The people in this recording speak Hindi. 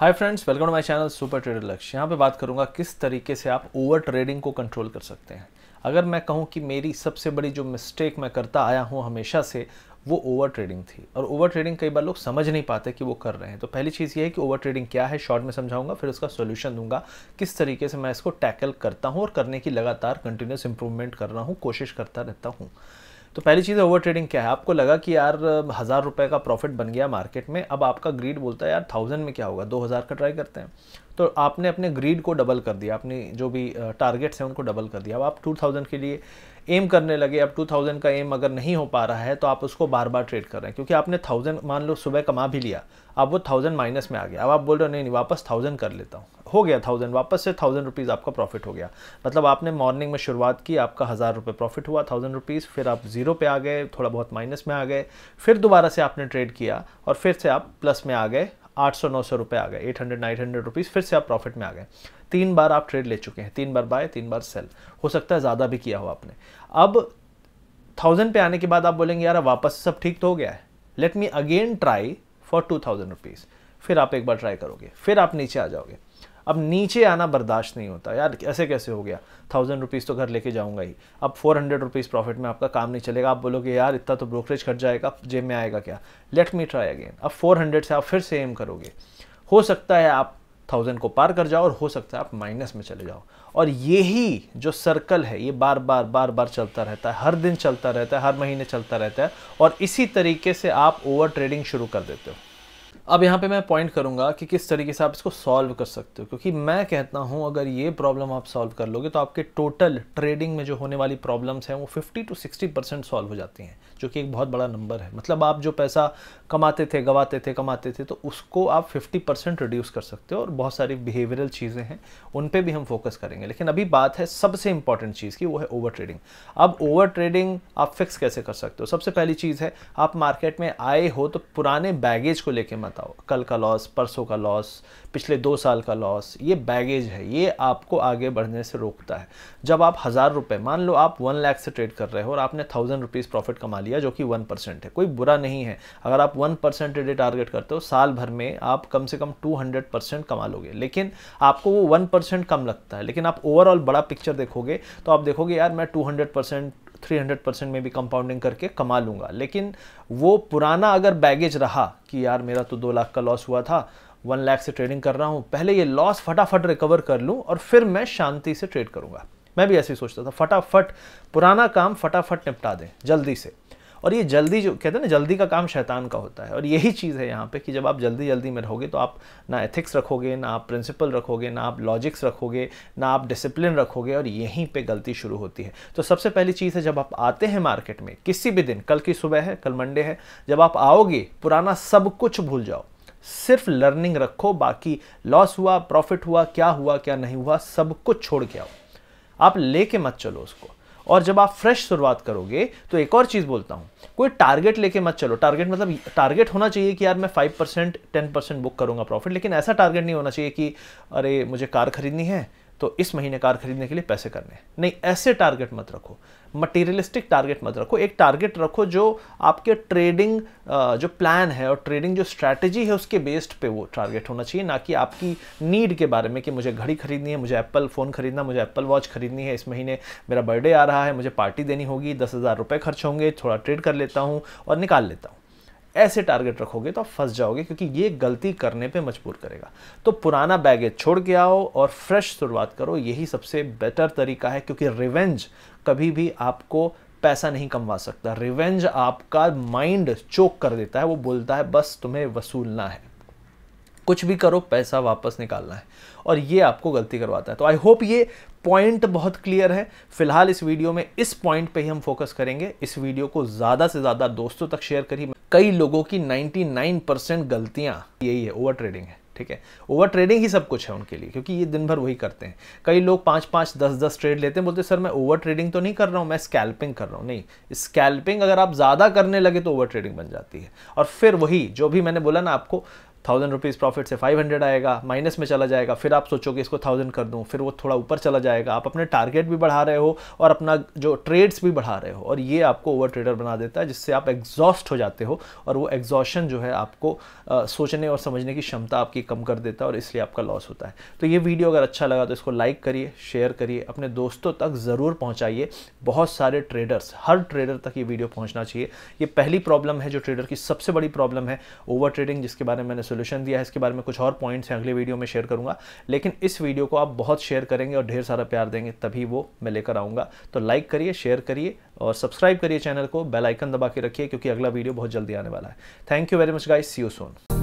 hi friends welcome to my channel super trader Lakshya यहाँ पे बात करूँगा किस तरीके से आप ओवर ट्रेडिंग को कंट्रोल कर सकते हैं अगर मैं कहूँ कि मेरी सबसे बड़ी जो मिस्टेक मैं करता आया हूँ हमेशा से वो ओवर ट्रेडिंग थी और ओवर ट्रेडिंग कई बार लोग समझ नहीं पाते कि वो कर रहे हैं तो पहली चीज़ ये है कि ओवर ट्रेडिंग क्या है शॉर्ट में समझाऊंगा फिर उसका सोल्यूशन दूंगा किस तरीके से मैं इसको टैकल करता हूँ और करने की लगातार कंटिन्यूस इंप्रूवमेंट कर रहा हूँ कोशिश करता रहता हूँ तो पहली चीज़ ओवर ट्रेडिंग क्या है आपको लगा कि यार हज़ार रुपये का प्रॉफिट बन गया मार्केट में अब आपका ग्रीड बोलता है यार थाउजेंड में क्या होगा दो हज़ार का ट्राई करते हैं तो आपने अपने ग्रीड को डबल कर दिया अपनी जो भी टारगेट्स हैं उनको डबल कर दिया अब आप टू थाउजेंड के लिए एम करने लगे अब टू थाउजेंड का एम अगर नहीं हो पा रहा है तो आप उसको बार बार ट्रेड कर रहे हैं क्योंकि आपने थाउजेंड मान लो सुबह कमा भी लिया अब वो थाउजेंड माइनस में आ गया अब आप बोल रहे हो नहीं नहीं वापस थाउजेंड कर लेता हूँ हो गया थाउजेंड वापस से थाउजेंड रुपीज़ आपका प्रॉफिट हो गया मतलब आपने मॉर्निंग में शुरुआत की आपका हज़ार रुपये प्रॉफिट हुआ थाउजेंड रुपीज़ फिर आप जीरो पे आ गए थोड़ा बहुत माइनस में आ गए फिर दोबारा से आपने ट्रेड किया और फिर से आप प्लस में आ गए आठ सौ नौ सौ रुपये आ गए eight hundred nine hundred rupees फिर से आप प्रॉफिट में आ गए तीन बार आप ट्रेड ले चुके हैं तीन बार बाय तीन बार सेल हो सकता है ज़्यादा भी किया हो आपने अब थाउजेंड पे आने के बाद आप बोलेंगे यार वापस सब ठीक तो हो गया है let me again try for two thousand rupees फिर आप एक बार ट्राई करोगे फिर आप नीचे आ जाओगे अब नीचे आना बर्दाश्त नहीं होता यार ऐसे कैसे हो गया थाउजेंड रुपीज़ तो घर लेके जाऊंगा ही अब फोर हंड्रेड रुपीज़ प्रॉफिट में आपका काम नहीं चलेगा आप बोलोगे यार इतना तो ब्रोकरेज खर्च जाएगा जेब में आएगा क्या लेट मी ट्राई अगेन अब फोर हंड्रेड से आप फिर से एम करोगे हो सकता है आप थाउजेंड को पार कर जाओ और हो सकता है आप माइनस में चले जाओ और यही जो सर्कल है ये बार बार बार बार चलता रहता है हर दिन चलता रहता है हर महीने चलता रहता है और इसी तरीके से आप ओवर ट्रेडिंग शुरू कर देते हो अब यहाँ पे मैं पॉइंट करूँगा कि किस तरीके से आप इसको सॉल्व कर सकते हो क्योंकि मैं कहता हूँ अगर ये प्रॉब्लम आप सॉल्व कर लोगे तो आपके टोटल ट्रेडिंग में जो होने वाली प्रॉब्लम्स हैं वो 50 टू 60 परसेंट सॉल्व हो जाती हैं जो कि एक बहुत बड़ा नंबर है मतलब आप जो पैसा कमाते थे गवाते थे कमाते थे तो उसको आप फिफ्टी परसेंट रिड्यूस कर सकते हो और बहुत सारी बिहेवियरल चीज़ें हैं उन पर भी हम फोकस करेंगे लेकिन अभी बात है सबसे इंपॉर्टेंट चीज़ की वो है ओवर ट्रेडिंग अब ओवर ट्रेडिंग आप फिक्स कैसे कर सकते हो सबसे पहली चीज़ है आप मार्केट में आए हो तो पुराने बैगेज को लेकर मत जाता हो कल का लॉस परसों का लॉस पिछले दो साल का लॉस ये बैगेज है ये आपको आगे बढ़ने से रोकता है जब आप हज़ार रुपये मान लो आप वन लाख से ट्रेड कर रहे हो और आपने थाउजेंड रुपीज़ प्रॉफिट कमा लिया जो कि वन परसेंट है कोई बुरा नहीं है अगर आप वन परसेंट डेडे टारगेट करते हो साल भर में आप कम से कम टू हंड्रेड परसेंट कमा लोगे लेकिन आपको वो वन परसेंट कम लगता है लेकिन आप ओवरऑल बड़ा पिक्चर देखोगे तो आप देखोगे यार मैं टू हंड्रेड परसेंट 300 परसेंट में भी कंपाउंडिंग करके कमा लूँगा लेकिन वो पुराना अगर बैगेज रहा कि यार मेरा तो दो लाख का लॉस हुआ था वन लाख से ट्रेडिंग कर रहा हूँ पहले ये लॉस फटाफट रिकवर कर लूँ और फिर मैं शांति से ट्रेड करूँगा मैं भी ऐसे ही सोचता था फटाफट पुराना काम फटाफट निपटा दें जल्दी से और ये जल्दी जो कहते हैं ना जल्दी का काम शैतान का होता है और यही चीज़ है यहाँ पे कि जब आप जल्दी जल्दी में रहोगे तो आप ना एथिक्स रखोगे ना आप प्रिंसिपल रखोगे ना आप लॉजिक्स रखोगे ना आप डिसिप्लिन रखोगे और यहीं पर गलती शुरू होती है तो सबसे पहली चीज़ है जब आप आते हैं मार्केट में किसी भी दिन कल की सुबह है कल मंडे है जब आप आओगे पुराना सब कुछ भूल जाओ सिर्फ लर्निंग रखो बाकी लॉस हुआ प्रॉफिट हुआ क्या हुआ क्या नहीं हुआ सब कुछ छोड़ के आओ आप लेके मत चलो उसको और जब आप फ्रेश शुरुआत करोगे तो एक और चीज़ बोलता हूँ कोई टारगेट लेके मत चलो टारगेट मतलब टारगेट होना चाहिए कि यार मैं five percent ten percent book करूँगा प्रॉफिट लेकिन ऐसा टारगेट नहीं होना चाहिए कि अरे मुझे कार खरीदनी है तो इस महीने कार खरीदने के लिए पैसे करने नहीं ऐसे टारगेट मत रखो मटेरियलिस्टिक टारगेट मत रखो एक टारगेट रखो जो आपके ट्रेडिंग जो प्लान है और ट्रेडिंग जो स्ट्रैटेजी है उसके बेस्ड पे वो टारगेट होना चाहिए ना कि आपकी नीड के बारे में कि मुझे घड़ी खरीदनी है मुझे एप्पल फ़ोन खरीदना मुझे एप्पल वॉच खरीदनी है इस महीने मेरा बर्थडे आ रहा है मुझे पार्टी देनी होगी दस हज़ार रुपये खर्च होंगे थोड़ा ट्रेड कर लेता हूँ और निकाल लेता हूँ ऐसे टारगेट रखोगे तो आप फंस जाओगे क्योंकि ये गलती करने पे मजबूर करेगा तो पुराना बैगेज छोड़ के आओ और फ्रेश शुरुआत करो यही सबसे बेटर तरीका है क्योंकि रिवेंज कभी भी आपको पैसा नहीं कमवा सकता रिवेंज आपका माइंड चोक कर देता है वो बोलता है बस तुम्हें वसूलना है कुछ भी करो पैसा वापस निकालना है और ये आपको गलती करवाता है तो आई होप ये पॉइंट बहुत क्लियर है फिलहाल इस वीडियो में इस पॉइंट पे ही हम फोकस करेंगे इस वीडियो को ज़्यादा से ज़्यादा दोस्तों तक शेयर करिए कई लोगों की 99 परसेंट गलतियां यही है ओवर ट्रेडिंग है ठीक है ओवर ट्रेडिंग ही सब कुछ है उनके लिए क्योंकि ये दिन भर वही करते हैं कई लोग पांच पांच दस दस ट्रेड लेते हैं बोलते हैं सर मैं ओवर ट्रेडिंग तो नहीं कर रहा हूं मैं स्कैल्पिंग कर रहा हूँ नहीं स्कैल्पिंग अगर आप ज़्यादा करने लगे तो ओवर ट्रेडिंग बन जाती है और फिर वही जो भी मैंने बोला ना आपको थाउजेंड रुपीज़ प्रॉफिट से फाइव हंड्रेड आएगा माइनस में चला जाएगा फिर आप सोचो कि इसको थाउजेंड कर दूँ फिर वो थोड़ा ऊपर चला जाएगा आप अपने टारगेट भी बढ़ा रहे हो और अपना जो ट्रेड्स भी बढ़ा रहे हो और ये आपको ओवर ट्रेडर बना देता है जिससे आप एग्जॉस्ट हो जाते हो और वो एग्जॉशन जो है आपको आ, सोचने और समझने की क्षमता आपकी कम कर देता है और इसलिए आपका लॉस होता है तो ये वीडियो अगर अच्छा लगा तो इसको लाइक करिए शेयर करिए अपने दोस्तों तक ज़रूर पहुँचाइए बहुत सारे ट्रेडर्स हर ट्रेडर तक ये वीडियो पहुँचना चाहिए ये पहली प्रॉब्लम है जो ट्रेडर की सबसे बड़ी प्रॉब्लम है ओवर ट्रेडिंग जिसके बारे में मैंने सोल्यूशन दिया है इसके बारे में कुछ और पॉइंट्स हैं अगले वीडियो में शेयर करूंगा लेकिन इस वीडियो को आप बहुत शेयर करेंगे और ढेर सारा प्यार देंगे तभी वो मैं लेकर आऊँगा तो लाइक करिए शेयर करिए और सब्सक्राइब करिए चैनल को बेलाइकन दबा के रखिए क्योंकि अगला वीडियो बहुत जल्दी आने वाला है thank you very much guys see you Son